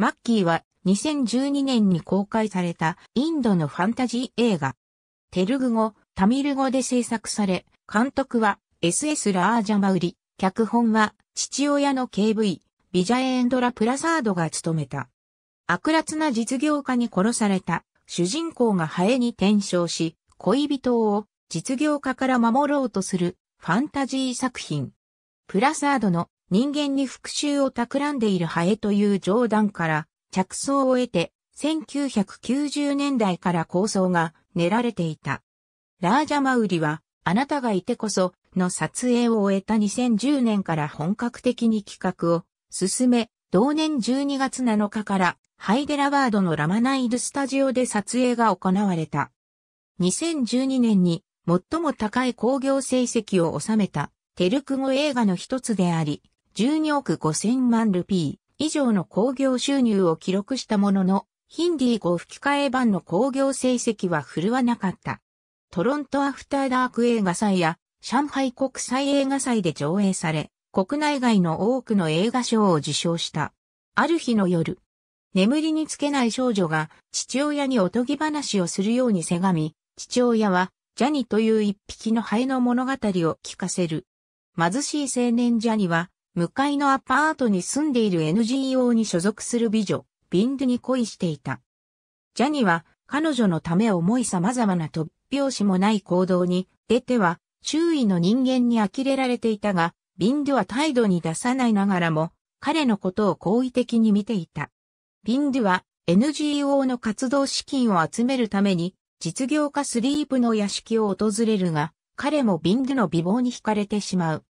マッキーは2012年に公開されたインドのファンタジー映画。テルグ語、タミル語で制作され、監督は SS ラージャマウリ、脚本は父親の KV、ビジャエンドラ・プラサードが務めた。悪辣な実業家に殺された主人公がハエに転生し、恋人を実業家から守ろうとするファンタジー作品。プラサードの人間に復讐を企んでいるハエという冗談から着想を得て1990年代から構想が練られていた。ラージャマウリはあなたがいてこその撮影を終えた2010年から本格的に企画を進め、同年12月7日からハイデラバードのラマナイルスタジオで撮影が行われた。2012年に最も高い興行成績を収めたテルク語映画の一つであり、12億5000万ルピー以上の興行収入を記録したものの、ヒンディー語吹き替え版の興行成績は振るわなかった。トロントアフターダーク映画祭や上海国際映画祭で上映され、国内外の多くの映画賞を受賞した。ある日の夜、眠りにつけない少女が父親におとぎ話をするようにせがみ、父親はジャニという一匹のハエの物語を聞かせる。貧しい青年ジャニは向かいのアパートに住んでいる NGO に所属する美女、ビンドゥに恋していた。ジャニは彼女のため重い様々な突拍子もない行動に出ては周囲の人間に呆れられていたが、ビンドゥは態度に出さないながらも彼のことを好意的に見ていた。ビンドゥは NGO の活動資金を集めるために実業家スリープの屋敷を訪れるが、彼もビンドゥの美貌に惹かれてしまう。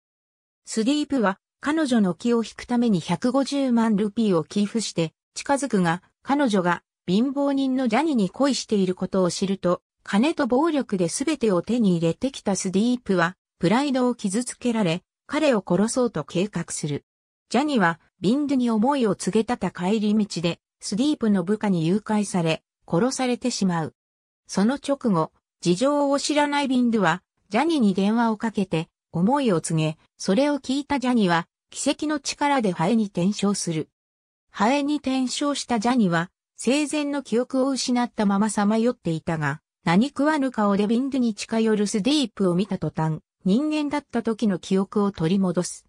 スリープは彼女の気を引くために150万ルピーを寄付して、近づくが、彼女が貧乏人のジャニに恋していることを知ると、金と暴力で全てを手に入れてきたスディープは、プライドを傷つけられ、彼を殺そうと計画する。ジャニは、ビンドゥに思いを告げたた帰り道で、スディープの部下に誘拐され、殺されてしまう。その直後、事情を知らないビンドゥは、ジャニに電話をかけて、思いを告げ、それを聞いたジャニは、奇跡の力でハエに転生する。ハエに転生したジャニは、生前の記憶を失ったままさまよっていたが、何食わぬ顔でビンドに近寄るスディープを見た途端、人間だった時の記憶を取り戻す。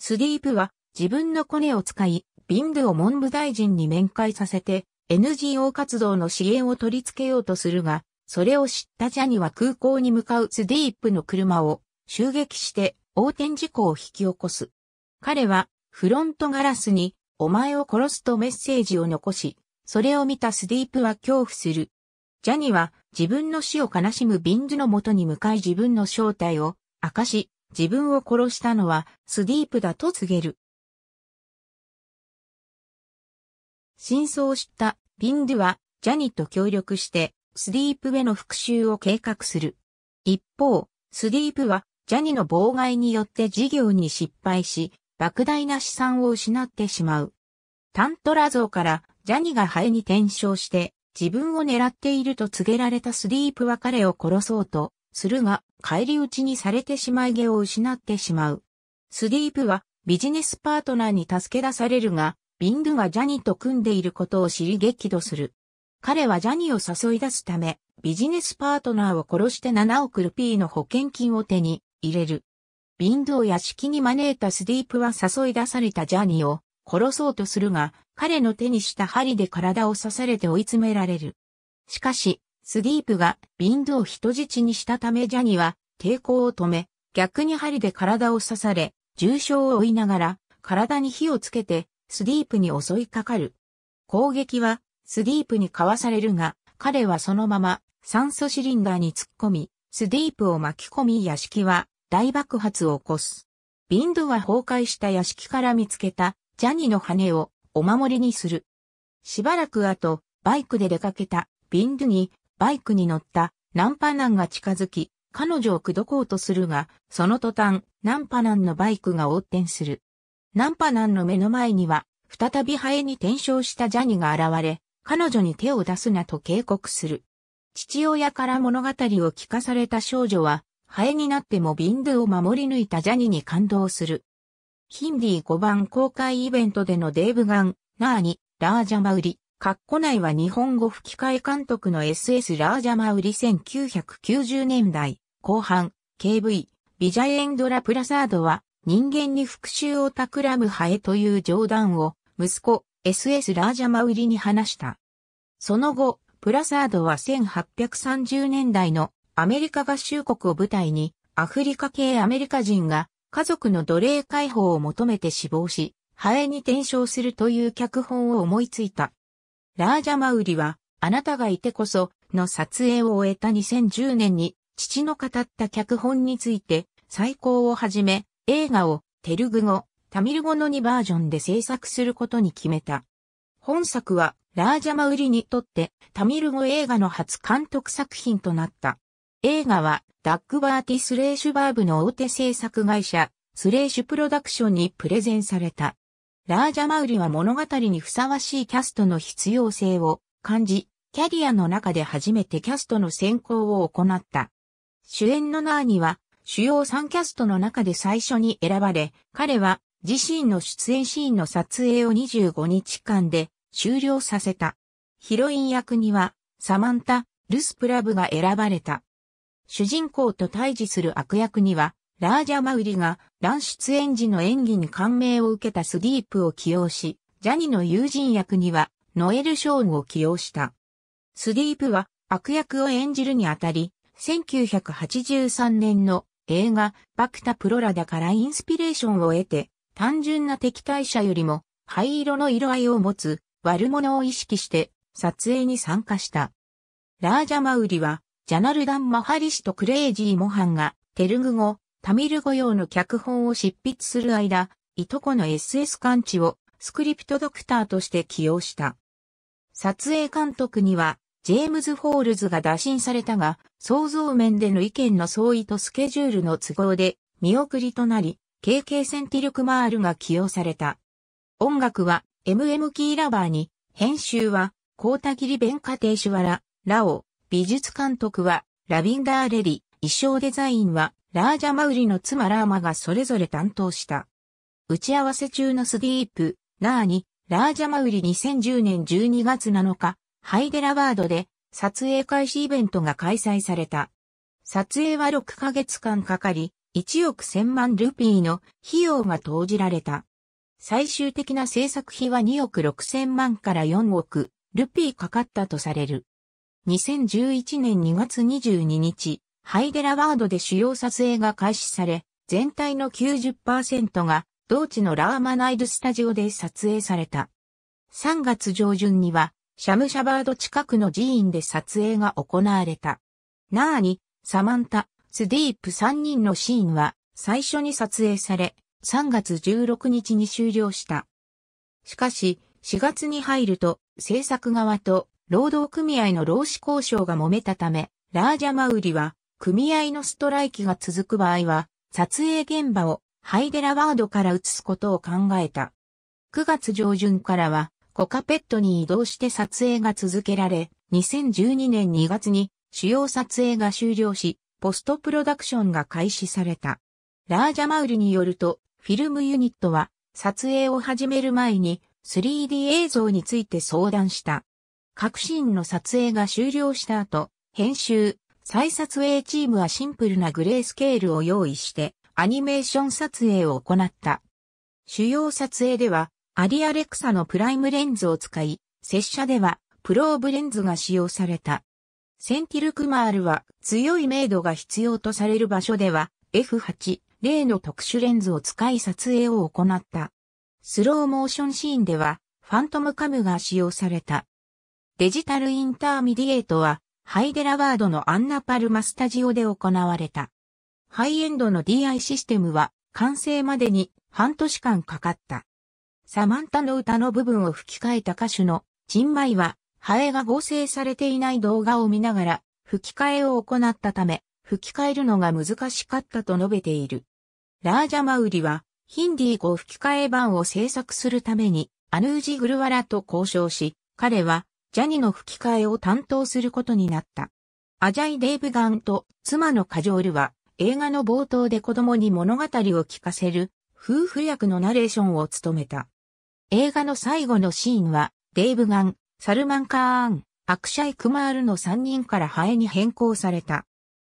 スディープは自分のコネを使い、ビンドを文部大臣に面会させて、NGO 活動の支援を取り付けようとするが、それを知ったジャニは空港に向かうスディープの車を襲撃して横転事故を引き起こす。彼はフロントガラスにお前を殺すとメッセージを残し、それを見たスディープは恐怖する。ジャニは自分の死を悲しむビンズの元に向かい自分の正体を明かし、自分を殺したのはスディープだと告げる。真相を知ったビンドゥはジャニと協力してスディープへの復讐を計画する。一方、スディープはジャニの妨害によって事業に失敗し、莫大な資産を失ってしまう。タントラ像からジャニがハエに転生して自分を狙っていると告げられたスリープは彼を殺そうとするが返り討ちにされてしまい毛を失ってしまう。スリープはビジネスパートナーに助け出されるがビングがジャニと組んでいることを知り激怒する。彼はジャニを誘い出すためビジネスパートナーを殺して7億ルピーの保険金を手に入れる。ビンドを屋敷に招いたスディープは誘い出されたジャニーを殺そうとするが、彼の手にした針で体を刺されて追い詰められる。しかし、スディープがビンドを人質にしたためジャニーは抵抗を止め、逆に針で体を刺され、重傷を負いながら、体に火をつけて、スディープに襲いかかる。攻撃は、スディープにかわされるが、彼はそのまま、酸素シリンダーに突っ込み、スディープを巻き込み屋敷は大爆発を起こす。ビンドは崩壊した屋敷から見つけたジャニの羽をお守りにする。しばらく後、バイクで出かけたビンドにバイクに乗ったナンパナンが近づき、彼女を口説こうとするが、その途端、ナンパナンのバイクが横転する。ナンパナンの目の前には、再びハエに転生したジャニが現れ、彼女に手を出すなと警告する。父親から物語を聞かされた少女は、ハエになってもビンドゥを守り抜いたジャニに感動する。ヒンディ5番公開イベントでのデーブガン、ナーニ、ラージャマウリ、カッコ内は日本語吹き替え監督の SS ラージャマウリ1990年代後半 KV ビジャエンドラプラサードは人間に復讐を企むハエという冗談を息子 SS ラージャマウリに話した。その後プラサードは1830年代のアメリカ合衆国を舞台に、アフリカ系アメリカ人が家族の奴隷解放を求めて死亡し、ハエに転生するという脚本を思いついた。ラージャマウリは、あなたがいてこそ、の撮影を終えた2010年に、父の語った脚本について、最高をはじめ、映画を、テルグ語、タミル語の2バージョンで制作することに決めた。本作は、ラージャマウリにとってタミル語映画の初監督作品となった。映画はダック・バーティ・スレーシュバーブの大手制作会社、スレーシュプロダクションにプレゼンされた。ラージャマウリは物語にふさわしいキャストの必要性を感じ、キャリアの中で初めてキャストの選考を行った。主演のナーニは主要3キャストの中で最初に選ばれ、彼は自身の出演シーンの撮影を25日間で終了させた。ヒロイン役には、サマンタ・ルスプラブが選ばれた。主人公と対峙する悪役には、ラージャ・マウリが乱出演時の演技に感銘を受けたスディープを起用し、ジャニの友人役にはノエル・ショーンを起用した。スディープは悪役を演じるにあたり、1983年の映画バクタ・プロラダからインスピレーションを得て、単純な敵対者よりも灰色の色合いを持つ悪者を意識して撮影に参加した。ラージャマウリは、ジャナルダン・マハリシとクレイジー・モハンが、テルグ語、タミル語用の脚本を執筆する間、いとこの SS 感知をスクリプトドクターとして起用した。撮影監督には、ジェームズ・フォールズが打診されたが、想像面での意見の相違とスケジュールの都合で、見送りとなり、KK センティルクマールが起用された。音楽は、MM キーラバーに、編集は、コータギリベンカテイシュワラ、ラオ、美術監督は、ラビンダーレリ、衣装デザインは、ラージャマウリの妻ラーマがそれぞれ担当した。打ち合わせ中のスディープ、ナーに、ラージャマウリ2010年12月7日、ハイデラバードで、撮影開始イベントが開催された。撮影は6ヶ月間かかり、1億1000万ルピーの費用が投じられた。最終的な制作費は2億6千万から4億、ルピーかかったとされる。2011年2月22日、ハイデラワードで主要撮影が開始され、全体の90%が同地のラーマナイルスタジオで撮影された。3月上旬には、シャムシャバード近くの寺院で撮影が行われた。ナーニ、サマンタ、スディープ3人のシーンは最初に撮影され、3月16日に終了した。しかし、4月に入ると、制作側と労働組合の労使交渉が揉めたため、ラージャマウリは、組合のストライキが続く場合は、撮影現場をハイデラワードから移すことを考えた。9月上旬からは、コカペットに移動して撮影が続けられ、2012年2月に主要撮影が終了し、ポストプロダクションが開始された。ラージャマウリによると、フィルムユニットは撮影を始める前に 3D 映像について相談した。各シーンの撮影が終了した後、編集、再撮影チームはシンプルなグレースケールを用意してアニメーション撮影を行った。主要撮影ではアリアレクサのプライムレンズを使い、拙者ではプローブレンズが使用された。センティルクマールは強い明度が必要とされる場所では F8 例の特殊レンズを使い撮影を行った。スローモーションシーンでは、ファントムカムが使用された。デジタルインターミディエートは、ハイデラワードのアンナパルマスタジオで行われた。ハイエンドの DI システムは、完成までに半年間かかった。サマンタの歌の部分を吹き替えた歌手のチンマイは、ハエが合成されていない動画を見ながら吹き替えを行ったため、吹き替えるのが難しかったと述べている。ラージャマウリは、ヒンディー語吹き替え版を制作するために、アヌージ・グルワラと交渉し、彼は、ジャニの吹き替えを担当することになった。アジャイ・デイブ・ガンと妻のカジョールは、映画の冒頭で子供に物語を聞かせる、夫婦役のナレーションを務めた。映画の最後のシーンは、デイブ・ガン、サルマン・カーン、アクシャイ・クマールの3人からハエに変更された。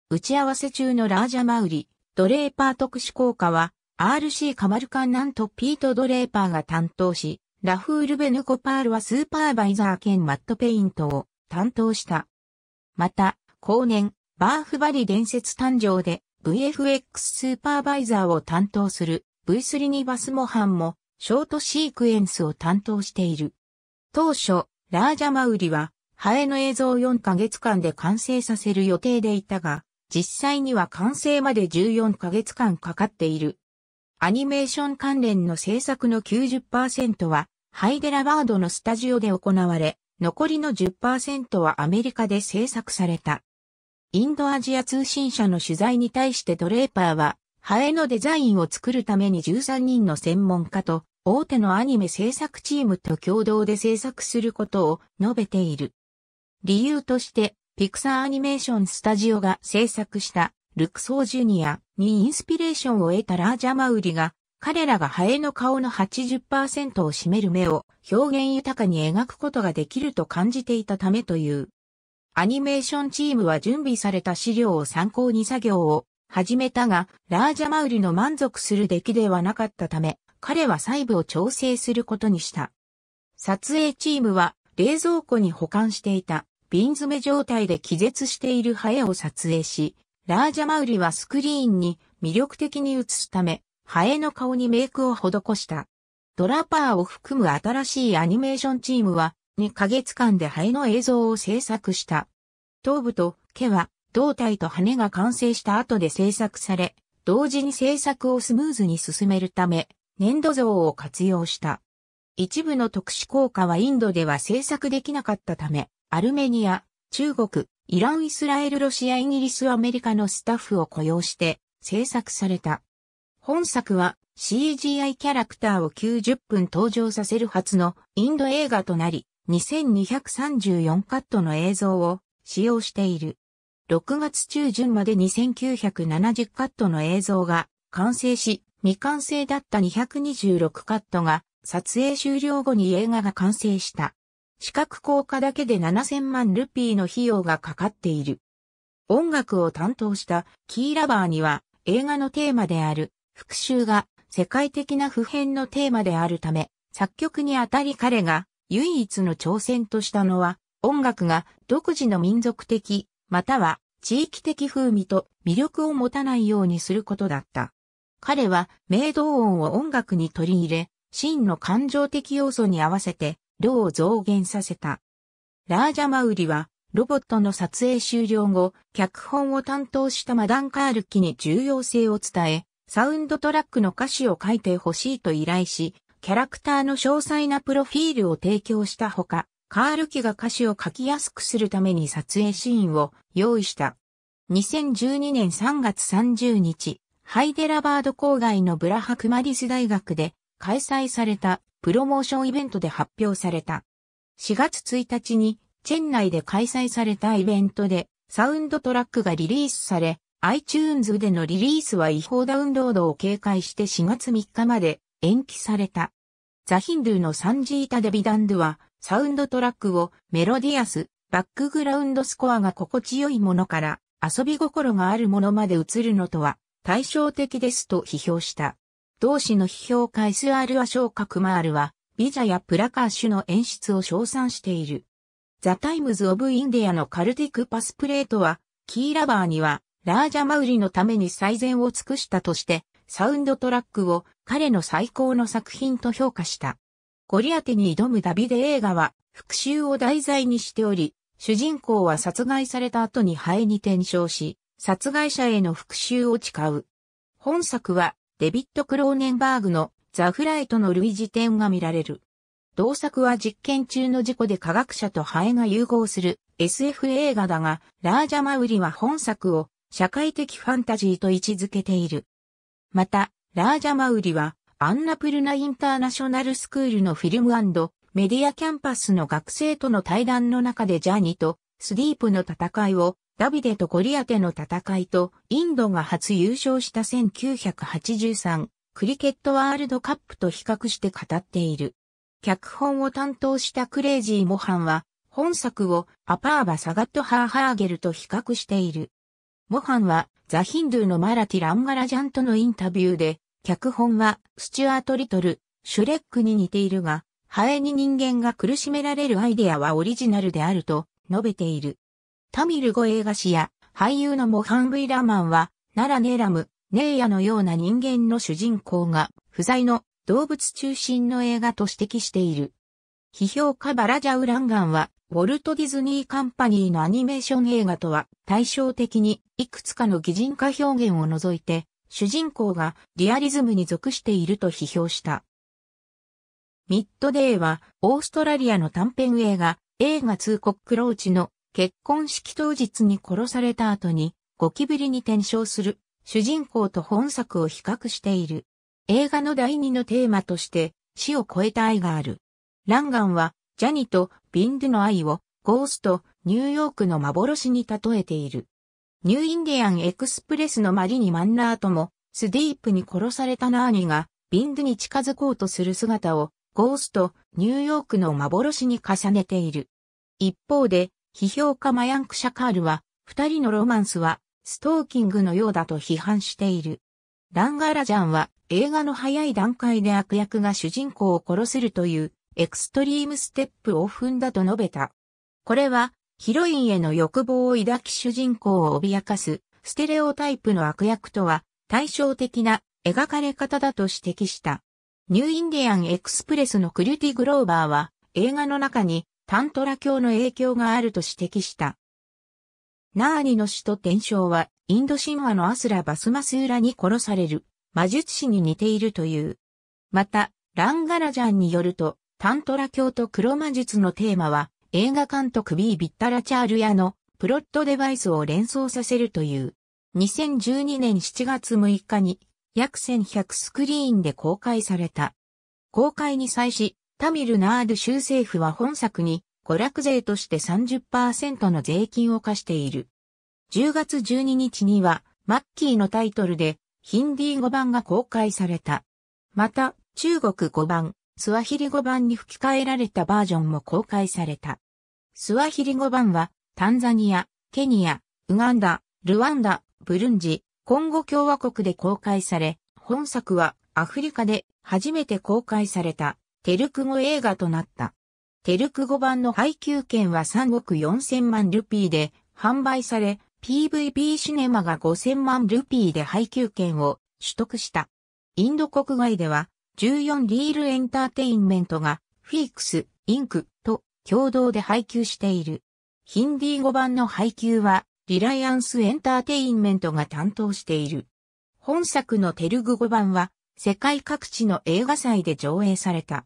打ち合わせ中のラージャ・マウリ、ドレーパー特殊効果は、RC カマルカンナントピート・ドレーパーが担当し、ラフール・ベヌコパールはスーパーバイザー兼マット・ペイントを担当した。また、後年、バーフバリ伝説誕生で VFX スーパーバイザーを担当する V3 にバスモハンもショートシークエンスを担当している。当初、ラージャマウリはハエの映像を4ヶ月間で完成させる予定でいたが、実際には完成まで14ヶ月間かかっている。アニメーション関連の制作の90%はハイデラバードのスタジオで行われ、残りの10%はアメリカで制作された。インドアジア通信社の取材に対してドレーパーは、ハエのデザインを作るために13人の専門家と大手のアニメ制作チームと共同で制作することを述べている。理由としてピクサーアニメーションスタジオが制作したルクソージュニアにインスピレーションを得たラージャマウリが彼らがハエの顔の80%を占める目を表現豊かに描くことができると感じていたためという。アニメーションチームは準備された資料を参考に作業を始めたが、ラージャマウリの満足する出来ではなかったため、彼は細部を調整することにした。撮影チームは冷蔵庫に保管していた瓶詰め状態で気絶しているハエを撮影し、ラージャマウリはスクリーンに魅力的に映すため、ハエの顔にメイクを施した。ドラパーを含む新しいアニメーションチームは、2ヶ月間でハエの映像を制作した。頭部と毛は、胴体と羽が完成した後で制作され、同時に制作をスムーズに進めるため、粘土像を活用した。一部の特殊効果はインドでは制作できなかったため、アルメニア、中国、イラン、イスラエル、ロシア、イギリス、アメリカのスタッフを雇用して制作された。本作は CGI キャラクターを90分登場させる初のインド映画となり、2234カットの映像を使用している。6月中旬まで2970カットの映像が完成し、未完成だった226カットが撮影終了後に映画が完成した。視覚効果だけで7000万ルピーの費用がかかっている。音楽を担当したキーラバーには映画のテーマである復讐が世界的な普遍のテーマであるため作曲にあたり彼が唯一の挑戦としたのは音楽が独自の民族的または地域的風味と魅力を持たないようにすることだった。彼は明動音を音楽に取り入れ真の感情的要素に合わせて量を増減させた。ラージャマウリは、ロボットの撮影終了後、脚本を担当したマダン・カールキに重要性を伝え、サウンドトラックの歌詞を書いてほしいと依頼し、キャラクターの詳細なプロフィールを提供したほか、カールキが歌詞を書きやすくするために撮影シーンを用意した。2012年3月30日、ハイデラバード郊外のブラハクマリス大学で開催されたプロモーションイベントで発表された。4月1日に、チェン内で開催されたイベントで、サウンドトラックがリリースされ、iTunes でのリリースは違法ダウンロードを警戒して4月3日まで延期された。ザ・ヒンドゥのサンジータ・デビダンドゥは、サウンドトラックをメロディアス、バックグラウンドスコアが心地よいものから、遊び心があるものまで映るのとは対照的ですと批評した。同氏の批評家 SR は昇格マールは、ビジャやプラカーシュの演出を称賛している。ザ・タイムズ・オブ・インディアのカルティック・パスプレートは、キーラバーには、ラージャ・マウリのために最善を尽くしたとして、サウンドトラックを彼の最高の作品と評価した。ゴリアテに挑むダビデ映画は、復讐を題材にしており、主人公は殺害された後にハエに転生し、殺害者への復讐を誓う。本作はデビッド・クローネンバーグのザ・フライトの類似点が見られる。同作は実験中の事故で科学者とハエが融合する SF 映画だが、ラージャマウリは本作を社会的ファンタジーと位置づけている。また、ラージャマウリはアンナプルナインターナショナルスクールのフィルムメディアキャンパスの学生との対談の中でジャーニとスディープの戦いをダビデとゴリアテの戦いと、インドが初優勝した1983クリケットワールドカップと比較して語っている。脚本を担当したクレイジー・モハンは、本作をアパーバ・サガット・ハー・ハーゲルと比較している。モハンは、ザ・ヒンドゥーのマラティ・ランガラジャンとのインタビューで、脚本は、スチュアート・リトル、シュレックに似ているが、ハエに人間が苦しめられるアイデアはオリジナルであると述べている。タミル語映画史や俳優のモハンブイラマンは、ナラネラム、ネイヤのような人間の主人公が、不在の動物中心の映画と指摘している。批評家バラジャウランガンは、ウォルト・ディズニー・カンパニーのアニメーション映画とは対照的にいくつかの擬人化表現を除いて主人公がリアリズムに属していると批評した。ミッドデーはオーストラリアの短編映画映画通告クローチの結婚式当日に殺された後にゴキブリに転生する主人公と本作を比較している。映画の第二のテーマとして死を超えた愛がある。ランガンはジャニとビンドゥの愛をゴースト、ニューヨークの幻に例えている。ニューインディアンエクスプレスのマリニ・マンラートもスディープに殺されたナーニがビンドゥに近づこうとする姿をゴースト、ニューヨークの幻に重ねている。一方で、批評家マヤンク・シャカールは、二人のロマンスは、ストーキングのようだと批判している。ランガラジャンは、映画の早い段階で悪役が主人公を殺せるという、エクストリームステップを踏んだと述べた。これは、ヒロインへの欲望を抱き主人公を脅かす、ステレオタイプの悪役とは、対照的な描かれ方だと指摘した。ニューインディアンエクスプレスのクリュティ・グローバーは、映画の中にタントラ教の影響があると指摘した。ナーニの死と伝承は、インド神話のアスラ・バスマスーラに殺される、魔術師に似ているという。また、ランガラジャンによると、タントラ教と黒魔術のテーマは、映画監督 B・ ビッタラチャールヤのプロットデバイスを連想させるという。2012年7月6日に約1100スクリーンで公開された。公開に際し、タミルナード州政府は本作に娯楽税として30%の税金を課している。10月12日には、マッキーのタイトルで、ヒンディー語版が公開された。また、中国語版、スワヒリ語版に吹き替えられたバージョンも公開された。スワヒリ語版は、タンザニア、ケニア、ウガンダ、ルワンダ、ブルンジ、コンゴ共和国で公開され、本作はアフリカで初めて公開されたテルク語映画となった。テルク語版の配給券は3億4000万ルピーで販売され、PVP シネマが5000万ルピーで配給券を取得した。インド国外では14リールエンターテインメントがフィークス、インクと共同で配給している。ヒンディー語版の配給はリライアンスエンターテインメントが担当している。本作のテルグ語版は世界各地の映画祭で上映された。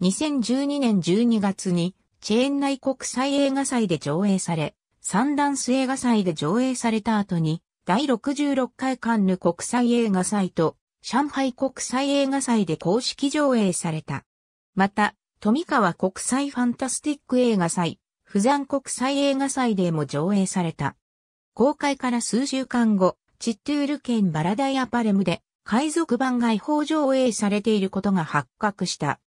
2012年12月にチェーン内国際映画祭で上映され、サンダンス映画祭で上映された後に、第66回カンヌ国際映画祭と、上海国際映画祭で公式上映された。また、富川国際ファンタスティック映画祭、富山国際映画祭でも上映された。公開から数週間後、チットゥール県バラダイアパレムで海賊版外法上映されていることが発覚した。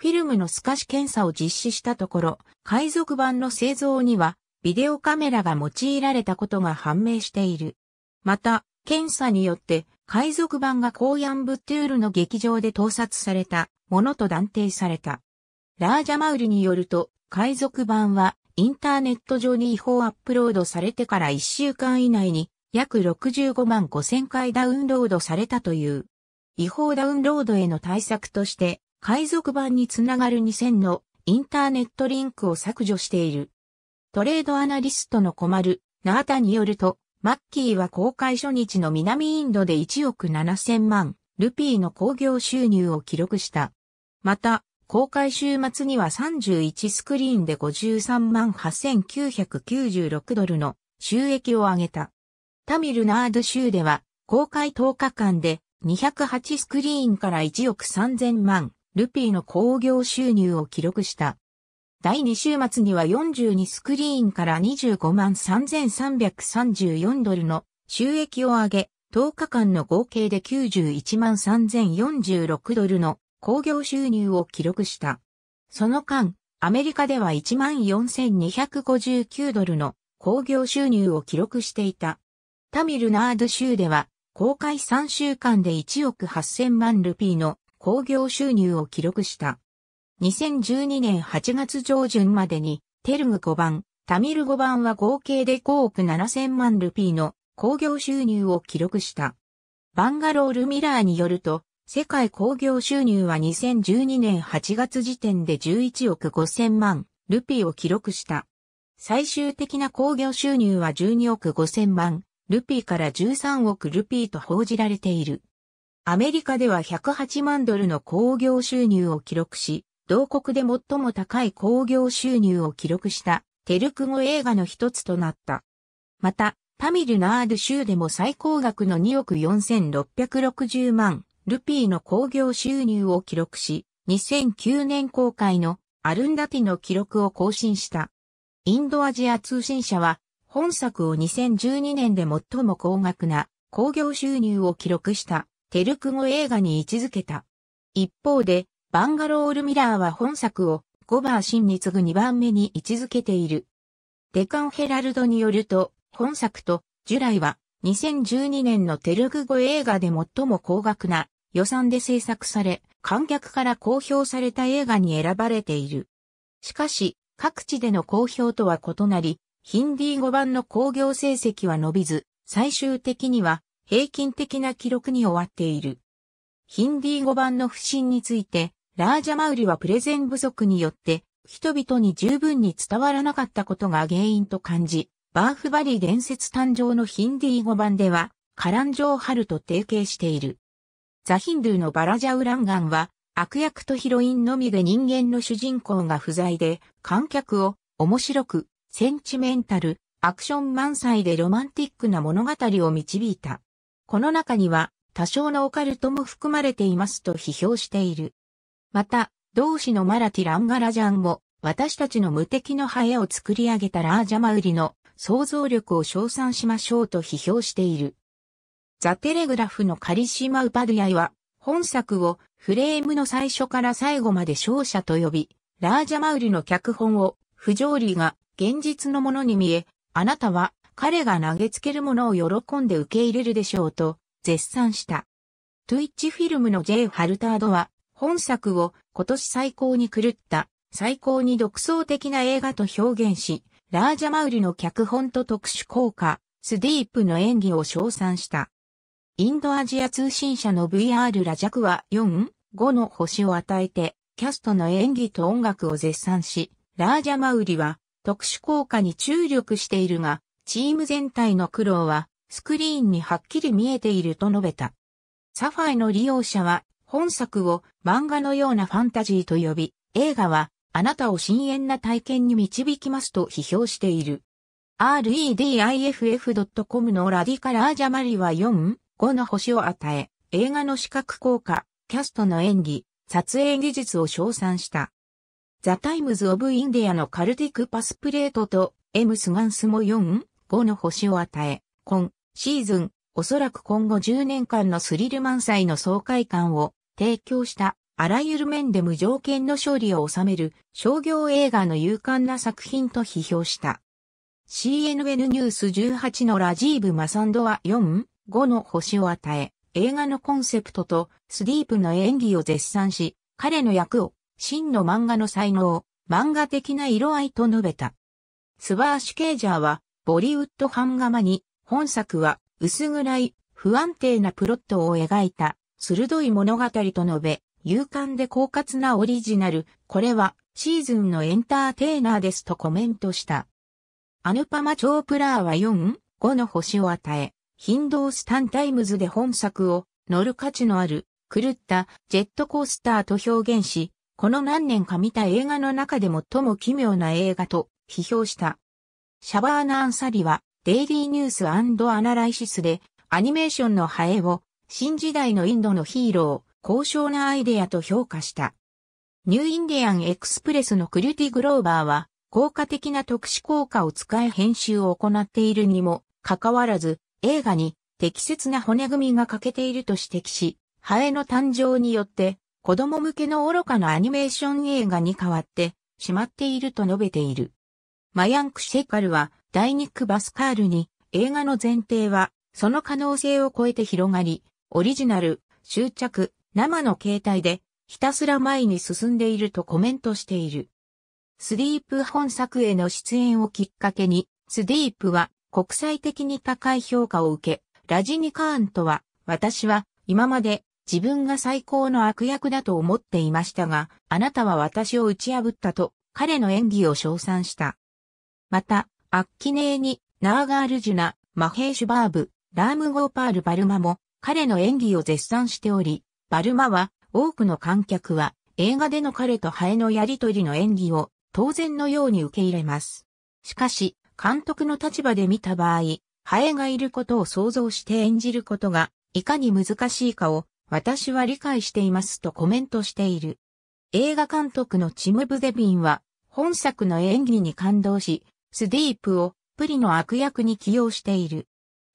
フィルムの透かし検査を実施したところ、海賊版の製造にはビデオカメラが用いられたことが判明している。また、検査によって海賊版がコーヤンブットゥールの劇場で盗撮されたものと断定された。ラージャマウルによると、海賊版はインターネット上に違法アップロードされてから1週間以内に約65万5千回ダウンロードされたという。違法ダウンロードへの対策として海賊版につながる2000のインターネットリンクを削除している。トレードアナリストの困る、ナータによると、マッキーは公開初日の南インドで1億7000万ルピーの興行収入を記録した。また、公開週末には31スクリーンで53万8996ドルの収益を上げた。タミルナード州では公開10日間で208スクリーンから1億3000万ルピーの興行収入を記録した。第2週末には42スクリーンから25万3334ドルの収益を上げ、10日間の合計で91万3046ドルの興行収入を記録した。その間、アメリカでは1万4259ドルの興行収入を記録していた。タミルナード州では公開3週間で1億8000万ルピーの興行収入を記録した。2012年8月上旬までに、テルグ5番、タミル5番は合計で5億7000万ルピーの興行収入を記録した。バンガロールミラーによると、世界興行収入は2012年8月時点で11億5000万ルピーを記録した。最終的な興行収入は12億5000万ルピーから13億ルピーと報じられている。アメリカでは108万ドルの興行収入を記録し、同国で最も高い興行収入を記録したテルク語映画の一つとなった。また、タミルナール州でも最高額の2億4660万ルピーの興行収入を記録し、2009年公開のアルンダティの記録を更新した。インドアジア通信社は、本作を2012年で最も高額な興行収入を記録したテルク語映画に位置づけた。一方で、バンガロールミラーは本作をゴバーシンに次ぐ2番目に位置づけている。デカンヘラルドによると、本作とジュライは2012年のテルク語映画で最も高額な予算で制作され、観客から公表された映画に選ばれている。しかし、各地での公表とは異なり、ヒンディー語版の興行成績は伸びず、最終的には平均的な記録に終わっている。ヒンディー語版の不振について、ラージャマウリはプレゼン不足によって、人々に十分に伝わらなかったことが原因と感じ、バーフバリー伝説誕生のヒンディー語版では、カランジョーハルと提携している。ザ・ヒンドゥーのバラジャウランガンは、悪役とヒロインのみで人間の主人公が不在で、観客を面白く、センチメンタル、アクション満載でロマンティックな物語を導いた。この中には多少のオカルトも含まれていますと批評している。また、同志のマラティ・ランガラジャンも、私たちの無敵のハエを作り上げたラージャマウリの想像力を称賛しましょうと批評している。ザ・テレグラフのカリシマ・ウパドゥヤイは、本作をフレームの最初から最後まで勝者と呼び、ラージャマウリの脚本を、不条理が現実のものに見え、あなたは彼が投げつけるものを喜んで受け入れるでしょうと絶賛した。トゥイッチフィルムの J. ハルタードは本作を今年最高に狂った最高に独創的な映画と表現し、ラージャマウリの脚本と特殊効果、スディープの演技を称賛した。インドアジア通信社の VR ラジャクは4、5の星を与えて、キャストの演技と音楽を絶賛し、ラージャマウリは特殊効果に注力しているが、チーム全体の苦労はスクリーンにはっきり見えていると述べた。サファイの利用者は本作を漫画のようなファンタジーと呼び、映画はあなたを深淵な体験に導きますと批評している。rediff.com のラディカラージャマリは4、5の星を与え、映画の視覚効果、キャストの演技、撮影技術を称賛した。ザ・タイムズ・オブ・インディアのカルティック・パスプレートとエム・スガンスも4、5の星を与え、今シーズン、おそらく今後10年間のスリル満載の爽快感を提供したあらゆる面で無条件の勝利を収める商業映画の勇敢な作品と批評した。CNN ニュース18のラジーブ・マサンドは4、5の星を与え、映画のコンセプトとスディープの演技を絶賛し、彼の役を真の漫画の才能、漫画的な色合いと述べた。スバーシュ・ケージャーはボリウッド版画に、本作は薄暗い不安定なプロットを描いた鋭い物語と述べ、勇敢で狡猾なオリジナル、これはシーズンのエンターテイナーですとコメントした。アヌパマ・チョープラーは4、5の星を与え、ヒンドースタン・タイムズで本作を乗る価値のある狂ったジェットコースターと表現し、この何年か見た映画の中で最も奇妙な映画と批評した。シャバーナ・アンサリは、デイリーニュースアナライシスで、アニメーションのハエを、新時代のインドのヒーロー、高尚なアイデアと評価した。ニューインディアンエクスプレスのクリュティ・グローバーは、効果的な特殊効果を使い編集を行っているにも、かかわらず、映画に適切な骨組みが欠けていると指摘し、ハエの誕生によって、子供向けの愚かなアニメーション映画に変わってしまっていると述べている。マヤンク・シェカルは、ダイニック・バスカールに、映画の前提は、その可能性を超えて広がり、オリジナル、執着、生の形態で、ひたすら前に進んでいるとコメントしている。スディープ本作への出演をきっかけに、スディープは国際的に高い評価を受け、ラジニカーンとは、私は今まで自分が最高の悪役だと思っていましたが、あなたは私を打ち破ったと、彼の演技を称賛した。また、アッキネーニ、ナーガールジュナ、マヘーシュバーブ、ラームゴーパール・バルマも彼の演技を絶賛しており、バルマは多くの観客は映画での彼とハエのやりとりの演技を当然のように受け入れます。しかし、監督の立場で見た場合、ハエがいることを想像して演じることがいかに難しいかを私は理解していますとコメントしている。映画監督のチム・ブゼビンは本作の演技に感動し、スディープをプリの悪役に起用している。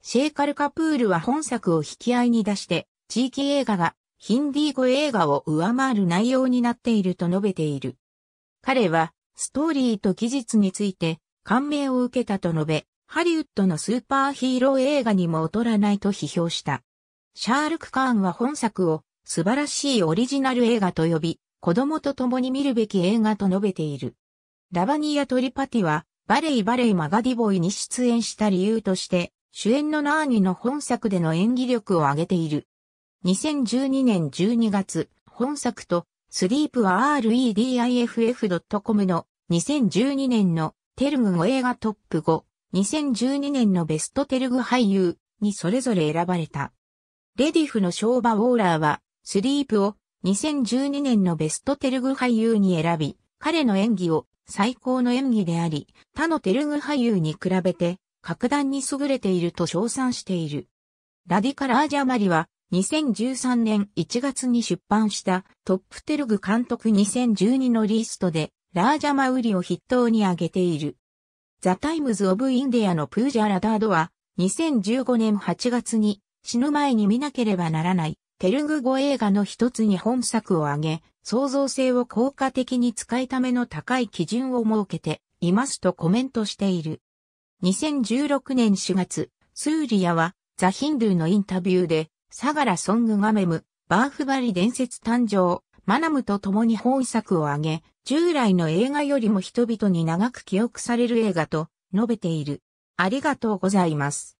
シェーカル・カプールは本作を引き合いに出して、地域映画がヒンディー語映画を上回る内容になっていると述べている。彼は、ストーリーと技術について、感銘を受けたと述べ、ハリウッドのスーパーヒーロー映画にも劣らないと批評した。シャールク・カーンは本作を素晴らしいオリジナル映画と呼び、子供と共に見るべき映画と述べている。ラバニア・トリパティはバレイバレイマガディボイに出演した理由として、主演のナーニの本作での演技力を上げている。2012年12月、本作と、スリープは rediff.com の2012年のテルグ語映画トップ5、2012年のベストテルグ俳優にそれぞれ選ばれた。レディフのショーバ・ウォーラーは、スリープを2012年のベストテルグ俳優に選び、彼の演技を最高の演技であり、他のテルグ俳優に比べて、格段に優れていると称賛している。ラディカ・ラージャマリは、2013年1月に出版したトップテルグ監督2012のリストで、ラージャマウリを筆頭に挙げている。ザ・タイムズ・オブ・インディアのプージャ・ラダードは、2015年8月に死ぬ前に見なければならないテルグ語映画の一つに本作を挙げ、創造性を効果的に使いための高い基準を設けていますとコメントしている。2016年4月、スーリアはザ・ヒンドゥーのインタビューで、サガラ・ソング・ガメム、バーフバリ伝説誕生、マナムと共に本作を挙げ、従来の映画よりも人々に長く記憶される映画と述べている。ありがとうございます。